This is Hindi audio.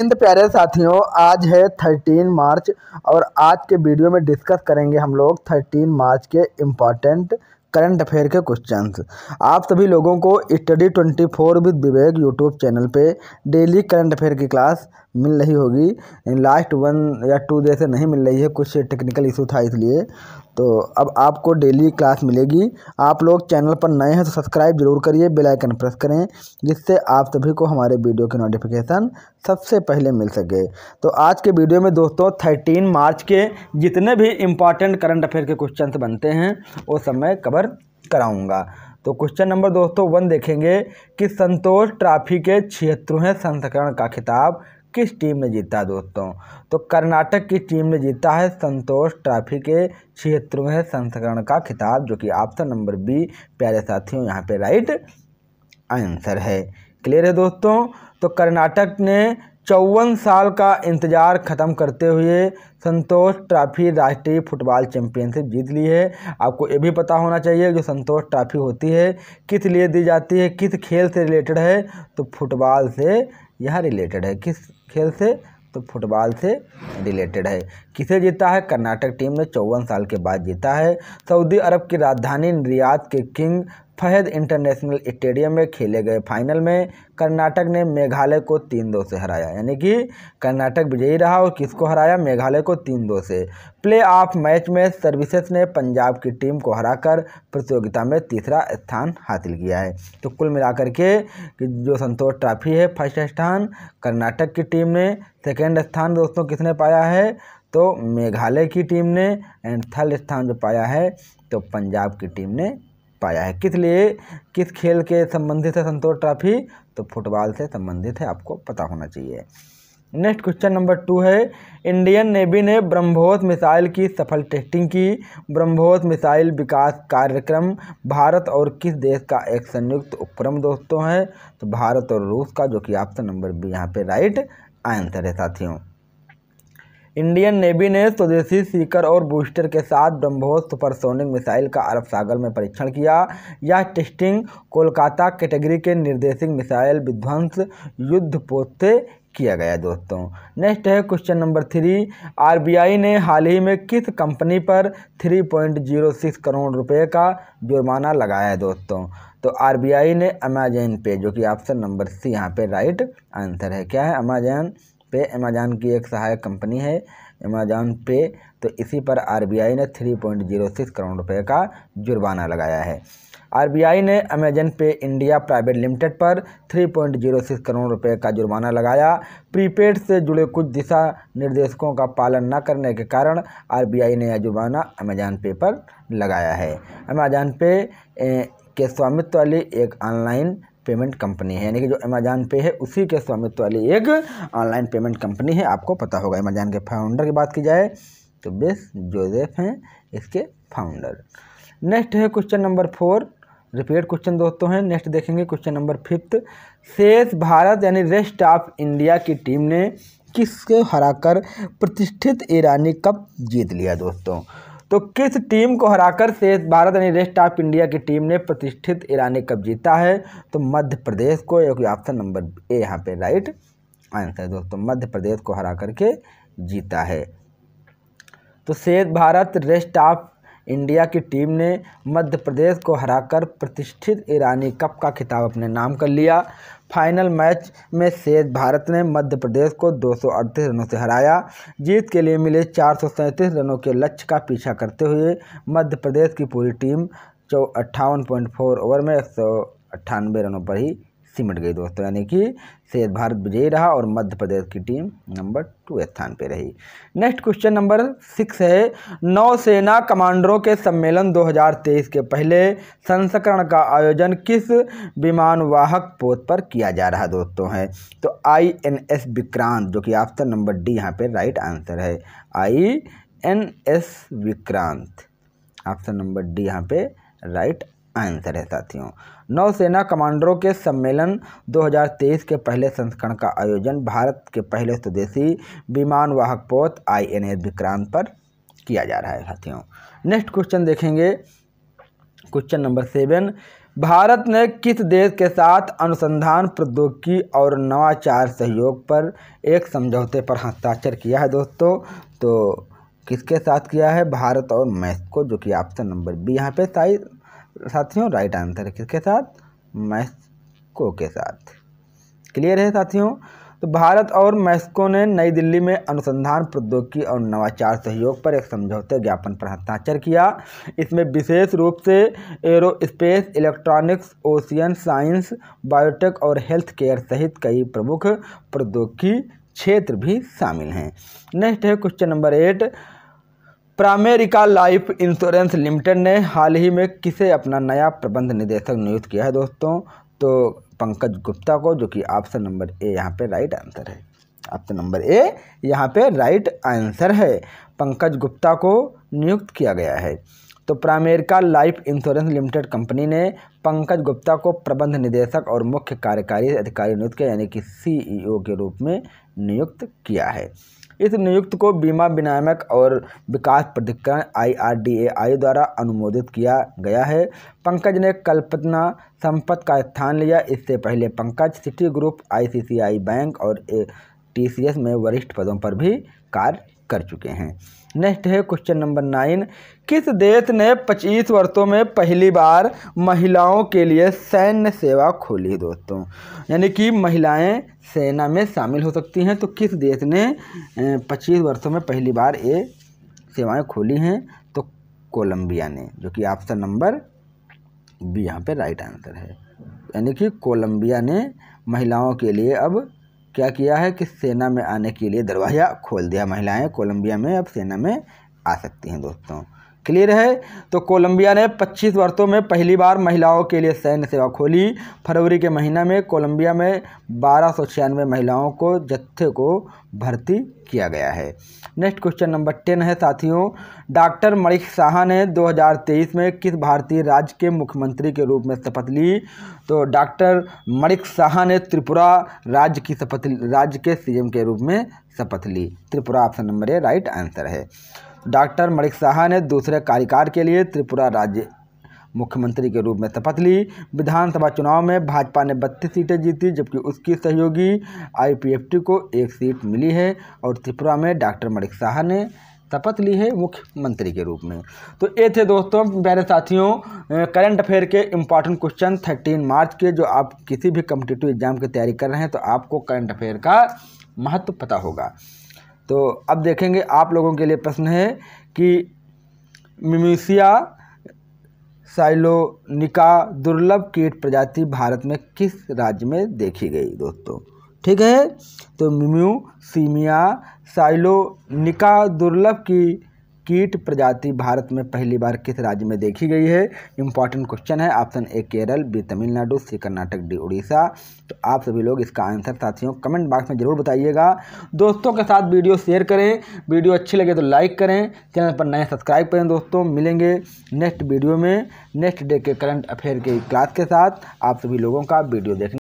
हिंद प्यारे साथियों आज है 13 मार्च और आज के वीडियो में डिस्कस करेंगे हम लोग 13 मार्च के इम्पॉर्टेंट करंट अफेयर के क्वेश्चंस आप सभी लोगों को study 24 with Vivek YouTube channel पे डेली करंट अफेयर की क्लास मिल रही होगी लास्ट वन या टू डे से नहीं मिल रही है कुछ टेक्निकल इशू था इसलिए तो अब आपको डेली क्लास मिलेगी आप लोग चैनल पर नए हैं तो सब्सक्राइब जरूर करिए बेल आइकन प्रेस करें जिससे आप सभी को हमारे वीडियो की नोटिफिकेशन सबसे पहले मिल सके तो आज के वीडियो में दोस्तों थर्टीन मार्च के जितने भी इम्पॉर्टेंट करंट अफेयर के क्वेश्चन बनते हैं वो सब मैं कवर कराऊँगा तो क्वेश्चन नंबर दोस्तों वन देखेंगे कि संतोष ट्रॉफी के छिहत्तरवें संस्करण का खिताब किस टीम ने जीता दोस्तों तो कर्नाटक की टीम ने जीता है संतोष ट्रॉफी के छिहत्तरवें संस्करण का खिताब जो कि ऑप्शन नंबर बी प्यारे साथियों यहाँ पे राइट आंसर है क्लियर है दोस्तों तो कर्नाटक ने चौवन साल का इंतजार ख़त्म करते हुए संतोष ट्रॉफी राष्ट्रीय फुटबॉल चैंपियनशिप जीत ली है आपको ये भी पता होना चाहिए जो संतोष ट्रॉफी होती है किस लिए दी जाती है किस खेल से रिलेटेड है तो फुटबॉल से यह रिलेटेड है किस खेल से तो फुटबॉल से रिलेटेड है किसे जीता है कर्नाटक टीम ने चौवन साल के बाद जीता है सऊदी अरब की राजधानी रियाद के किंग फहद इंटरनेशनल स्टेडियम में खेले गए फाइनल में कर्नाटक ने मेघालय को तीन दो से हराया यानी कि कर्नाटक विजयी रहा और किसको हराया मेघालय को तीन दो से प्ले ऑफ मैच में सर्विसेस ने पंजाब की टीम को हराकर प्रतियोगिता में तीसरा स्थान हासिल किया है तो कुल मिलाकर के जो संतोष ट्रॉफी है फर्स्ट स्थान कर्नाटक की टीम ने सेकेंड स्थान दोस्तों किसने पाया है तो मेघालय की टीम ने एंड थर्ड स्थान जो पाया है तो पंजाब की टीम ने पाया है किस लिए किस खेल के संबंधित है संतोष ट्रॉफी तो फुटबॉल से संबंधित है आपको पता होना चाहिए नेक्स्ट क्वेश्चन नंबर टू है इंडियन नेवी ने ब्रह्मोस मिसाइल की सफल टेस्टिंग की ब्रह्मोस मिसाइल विकास कार्यक्रम भारत और किस देश का एक संयुक्त उपक्रम दोस्तों है तो भारत और रूस का जो कि ऑप्शन नंबर बी यहाँ पे राइट आंसर है साथियों इंडियन नेवी ने स्वदेशी सीकर और बूस्टर के साथ ब्रह्मोस सुपरसोनिक मिसाइल का अरब सागर में परीक्षण किया यह टेस्टिंग कोलकाता कैटेगरी के, के निर्देशित मिसाइल विध्वंस युद्धपोत से किया गया दोस्तों नेक्स्ट है क्वेश्चन नंबर थ्री आरबीआई ने हाल ही में किस कंपनी पर three point zero six crore रुपए का जुर्माना लगाया है दोस्तों तो आरबीआई ने अमेजन पे जो कि ऑप्शन नंबर सी यहाँ पे राइट आंसर है क्या है अमेजन पे अमेजान की एक सहायक कंपनी है अमेजान पे तो इसी पर आरबीआई ने three point zero six crore रुपए का जुर्माना लगाया है आरबीआई ने Amazon pay India private limited पर three point zero six crore रुपए का जुर्माना लगाया प्रीपेड से जुड़े कुछ दिशा निर्देशों का पालन न करने के कारण आरबीआई ने यह जुर्माना अमेजान पे पर लगाया है अमेजान पे के स्वामित्व वाली एक ऑनलाइन पेमेंट कंपनी है यानी कि जो अमेजान पे है उसी के स्वामित्व वाली एक ऑनलाइन पेमेंट कंपनी है आपको पता होगा अमेजान के फाउंडर की बात की जाए तो बेस जोजेफ़ हैं इसके फाउंडर नेक्स्ट है question number four repeat question दोस्तों हैं नेक्स्ट देखेंगे क्वेश्चन नंबर फिफ्थ शेष भारत यानी रेस्ट ऑफ इंडिया की टीम ने किसको हराकर प्रतिष्ठित ईरानी कप जीत लिया दोस्तों तो किस टीम को हराकर से भारत यानी रेस्ट ऑफ इंडिया की टीम ने प्रतिष्ठित ईरानी कप जीता है तो मध्य प्रदेश को एक ऑप्शन नंबर ए यहाँ पे राइट आंसर दोस्तों मध्य प्रदेश को हरा करके जीता है तो शेष भारत रेस्ट ऑफ इंडिया की टीम ने मध्य प्रदेश को हराकर प्रतिष्ठित ईरानी कप का खिताब अपने नाम कर लिया फाइनल मैच में शेष भारत ने मध्य प्रदेश को दो रनों से हराया जीत के लिए मिले चार रनों के लक्ष्य का पीछा करते हुए मध्य प्रदेश की पूरी टीम चौ अट्ठावन पॉइंट फोर ओवर में एक सौ रनों पर ही सिमट गई दोस्तों यानी कि शेष भारत विजयी रहा और मध्य प्रदेश की टीम नंबर टू स्थान पर रही नेक्स्ट क्वेश्चन नंबर सिक्स है नौसेना कमांडरों के सम्मेलन 2023 के पहले संस्करण का आयोजन किस विमानवाहक पोत पर किया जा रहा दोस्तों है तो आई एन एस विक्रांत जो कि ऑप्शन नंबर डी यहाँ पे राइट आंसर है I N S Vikrant option number D यहाँ पे राइट आंसर है साथियों नौसेना कमांडरों के सम्मेलन 2023 के पहले संस्करण का आयोजन भारत के पहले स्वदेशी विमान वाहक पोत आई एन विक्रांत पर किया जा रहा है साथियों नेक्स्ट क्वेश्चन देखेंगे क्वेश्चन नंबर सेवन भारत ने किस देश के साथ अनुसंधान प्रौद्योगिकी और नवाचार सहयोग पर एक समझौते पर हस्ताक्षर किया है दोस्तों तो किसके साथ किया है भारत और मैक्सिको जो कि ऑप्शन नंबर बी यहाँ पे साइज साथियों राइट आंसर किसके साथ मैस्को के साथ क्लियर है साथियों तो भारत और मैस्को ने नई दिल्ली में अनुसंधान प्रौद्योगिकी और नवाचार सहयोग पर एक समझौते ज्ञापन पर हस्ताक्षर किया इसमें विशेष रूप से aerospace electronics ocean science biotech और हेल्थ केयर सहित कई प्रमुख प्रौद्योगिकी क्षेत्र भी शामिल हैं नेक्स्ट है question number eight Pramerica life insurance limited ने हाल ही में किसे अपना नया प्रबंध निदेशक नियुक्त किया है दोस्तों तो पंकज गुप्ता को जो कि ऑप्शन नंबर ए यहाँ पे राइट आंसर है ऑप्शन नंबर ए यहाँ पे राइट आंसर है पंकज गुप्ता को नियुक्त किया गया है तो Pramerica life insurance limited company ने पंकज गुप्ता को प्रबंध निदेशक और मुख्य कार्यकारी अधिकारी नियुक्त किया यानी कि सी के रूप में नियुक्त किया है इस नियुक्त को बीमा विनियामक और विकास प्राधिकरण आई द्वारा अनुमोदित किया गया है पंकज ने कल्पना संपत का स्थान लिया इससे पहले Pankaj Citigroup I bank और टीसीएस में वरिष्ठ पदों पर भी कार्य कर चुके हैं नेक्स्ट है क्वेश्चन नंबर नाइन किस देश ने पच्चीस वर्षों में पहली बार महिलाओं के लिए सैन्य सेवा खोली दोस्तों यानी कि महिलाएं सेना में शामिल हो सकती हैं तो किस देश ने पच्चीस वर्षों में पहली बार ये सेवाएं खोली हैं तो कोलंबिया ने जो कि ऑप्शन नंबर बी यहाँ पे राइट आंसर है यानी कि कोलंबिया ने महिलाओं के लिए अब क्या किया है कि सेना में आने के लिए दरवाज़ा खोल दिया महिलाएं कोलंबिया में अब सेना में आ सकती हैं दोस्तों क्लियर है तो कोलंबिया ने 25 वर्षों में पहली बार महिलाओं के लिए सैन्य सेवा खोली फरवरी के महीना में कोलंबिया में बारह महिलाओं को जत्थे को भर्ती किया गया है नेक्स्ट क्वेश्चन नंबर टेन है साथियों डॉक्टर मणिक साहा ने 2023 में किस भारतीय राज्य के मुख्यमंत्री के रूप में शपथ ली तो डॉक्टर मणिक साहा ने त्रिपुरा राज्य की शपथ राज्य के सी के रूप में शपथ ली Tripura option number A right answer है डॉक्टर मलिक साहा ने दूसरे कार्यकाल के लिए त्रिपुरा राज्य मुख्यमंत्री के रूप में शपथ ली विधानसभा चुनाव में भाजपा ने बत्तीस सीटें जीती जबकि उसकी सहयोगी आईपीएफटी को एक सीट मिली है और त्रिपुरा में डॉक्टर मलिक साहा ने शपथ ली है मुख्यमंत्री के रूप में तो ये थे दोस्तों प्यारे साथियों करंट अफेयर के इंपॉर्टेंट क्वेश्चन थर्टीन मार्च के जो आप किसी भी कम्पिटेटिव एग्जाम की तैयारी कर रहे हैं तो आपको करंट अफेयर का महत्व पता होगा तो अब देखेंगे आप लोगों के लिए प्रश्न है कि मिमिसिया साइलोनिका दुर्लभ कीट प्रजाति भारत में किस राज्य में देखी गई दोस्तों ठीक है तो मिम्यू सीमिया साइलोनिका दुर्लभ की कीट प्रजाति भारत में पहली बार किस राज्य में देखी गई है इंपॉर्टेंट क्वेश्चन है option A Kerala B Tamil Nadu C Karnataka D Orissa तो आप सभी लोग इसका आंसर साथियों कमेंट बॉक्स में जरूर बताइएगा दोस्तों के साथ वीडियो शेयर करें वीडियो अच्छी लगे तो लाइक करें चैनल पर नए सब्सक्राइब करें दोस्तों मिलेंगे नेक्स्ट वीडियो में नेक्स्ट डे के करंट अफेयर के क्लास के साथ आप सभी लोगों का वीडियो देखने